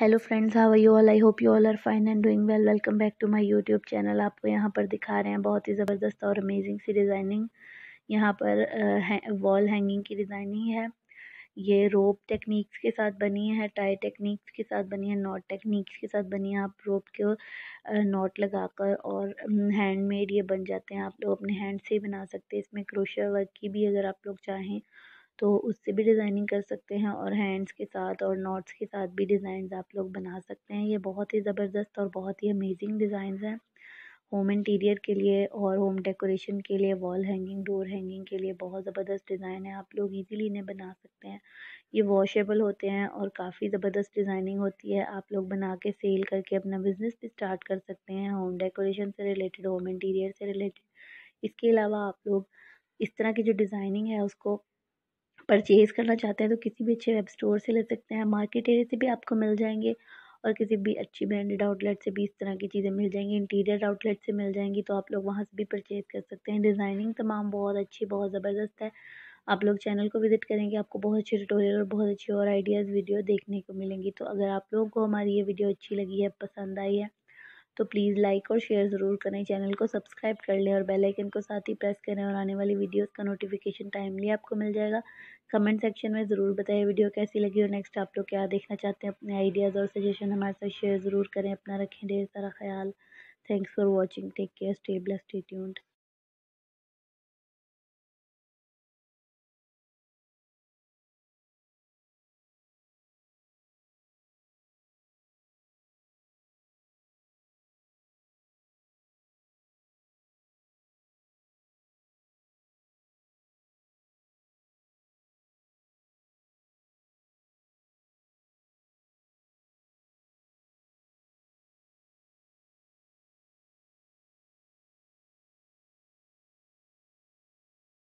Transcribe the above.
hello friends how you all I hope you all are fine and doing well welcome back to my YouTube channel आपको यहाँ पर दिखा रहे हैं बहुत ही ज़बरदस्त और अमेजिंग सी डिज़ाइनिंग यहाँ पर वॉल हैंगिंग की डिज़ाइनिंग है ये रोप टेक्निक्स के साथ बनी है टाई टेक्निक्स के साथ बनी है नॉट टेक्निक्स के साथ बनी है आप रोप के नॉट लगाकर और हैंडमेड ये बन जाते हैं आप लोग अपने हैंड से ही बना सकते हैं इसमें क्रोशिया वर्क की भी अगर आप लोग चाहें तो उससे भी डिज़ाइनिंग कर सकते हैं और हैंड्स के साथ और नोट्स के साथ भी डिज़ाइन आप लोग बना सकते हैं ये बहुत ही ज़बरदस्त और बहुत ही अमेजिंग डिज़ाइन हैं होम इंटीरियर के लिए और होम डेकोरेशन के लिए वॉल हैंगिंग डोर हैंगिंग के लिए बहुत ज़बरदस्त डिज़ाइन है आप लोग इजीली इन्हें बना सकते हैं ये वॉशेबल होते हैं और काफ़ी ज़बरदस्त डिज़ाइनिंग होती है आप लोग बना के सेल करके अपना बिज़नेस भी स्टार्ट कर सकते हैं होम डेकोरेशन से रिलेटेड होम इंटीरियर से रिलेटेड इसके अलावा आप लोग इस तरह की जो डिज़ाइनिंग है उसको परचेज़ करना चाहते हैं तो किसी भी अच्छे वेब स्टोर से ले सकते हैं मार्केट एरिया से भी आपको मिल जाएंगे और किसी भी अच्छी ब्रांडेड आउटलेट से भी इस तरह की चीज़ें मिल जाएंगी इंटीरियर आउटलेट से मिल जाएंगी तो आप लोग वहाँ से भी परचेज़ कर सकते हैं डिज़ाइनिंग तमाम बहुत अच्छी बहुत ज़बरदस्त है आप लोग चैनल को विज़िट करेंगे आपको बहुत अच्छे ट्यूटोरियल और बहुत अच्छी और आइडियाज़ वीडियो देखने को मिलेंगी तो अगर आप लोगों को हमारी ये वीडियो अच्छी लगी है पसंद आई है तो प्लीज़ लाइक और शेयर ज़रूर करें चैनल को सब्सक्राइब कर लें और बेल आइकन को साथ ही प्रेस करें और आने वाली वीडियोस का नोटिफिकेशन टाइमली आपको मिल जाएगा कमेंट सेक्शन में ज़रूर बताएं वीडियो कैसी लगी और नेक्स्ट आप लोग क्या देखना चाहते हैं अपने आइडियाज़ और सजेशन हमारे साथ शेयर ज़रूर करें अपना रखें ढेर सारा ख्याल thanks for watching take care stay bless stay tuned